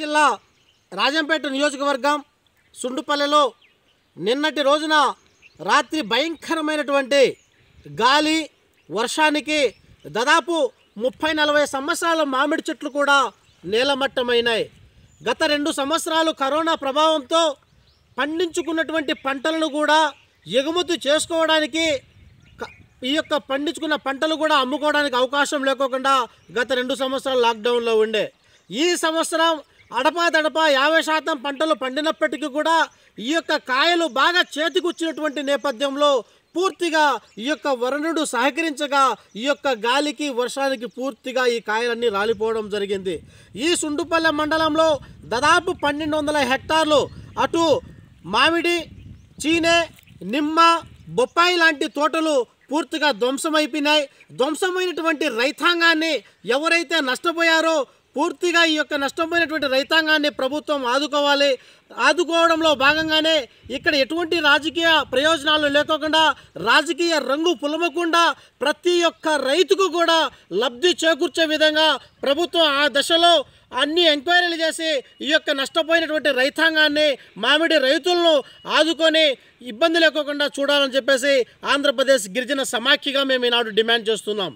జిల్లా రాజంపేట నియోజకవర్గం సుండుపల్లెలో నిన్నటి రోజున రాత్రి భయంకరమైనటువంటి గాలి వర్షానికి దాదాపు ముప్పై నలభై సంవత్సరాల మామిడి చెట్లు కూడా నేలమట్టమైనాయి గత రెండు సంవత్సరాలు కరోనా ప్రభావంతో పండించుకున్నటువంటి పంటలను కూడా ఎగుమతి చేసుకోవడానికి ఈ యొక్క పండించుకున్న పంటలు కూడా అమ్ముకోవడానికి అవకాశం లేకోకుండా గత రెండు సంవత్సరాలు లాక్డౌన్లో ఉండే ఈ సంవత్సరం అడపా దడపా యాభై శాతం పంటలు పండినప్పటికీ కూడా ఈ యొక్క కాయలు బాగా చేతికొచ్చినటువంటి నేపథ్యంలో పూర్తిగా ఈ యొక్క వరుణుడు సహకరించగా ఈ యొక్క గాలికి వర్షానికి పూర్తిగా ఈ కాయలన్నీ రాలిపోవడం జరిగింది ఈ సుండుపల్లె మండలంలో దాదాపు పన్నెండు వందల హెక్టార్లు అటు మామిడి చీనే నిమ్మ బొప్పాయి లాంటి తోటలు పూర్తిగా ధ్వంసమైపోయినాయి ధ్వంసమైనటువంటి రైతాంగాన్ని ఎవరైతే నష్టపోయారో పూర్తిగా ఈ యొక్క నష్టపోయినటువంటి రైతాంగాన్ని ప్రభుత్వం ఆదుకోవాలి ఆదుకోవడంలో భాగంగానే ఇక్కడ ఎటువంటి రాజకీయ ప్రయోజనాలు లేకోకుండా రాజకీయ రంగు పులమకుండా ప్రతి ఒక్క రైతుకు కూడా లబ్ధి చేకూర్చే విధంగా ప్రభుత్వం ఆ దశలో అన్ని ఎంక్వైరీలు చేసి ఈ యొక్క నష్టపోయినటువంటి రైతాంగాన్ని మామిడి రైతులను ఆదుకొని ఇబ్బంది లేకోకుండా చూడాలని చెప్పేసి ఆంధ్రప్రదేశ్ గిరిజన సమాఖ్యగా మేము ఈనాడు డిమాండ్ చేస్తున్నాం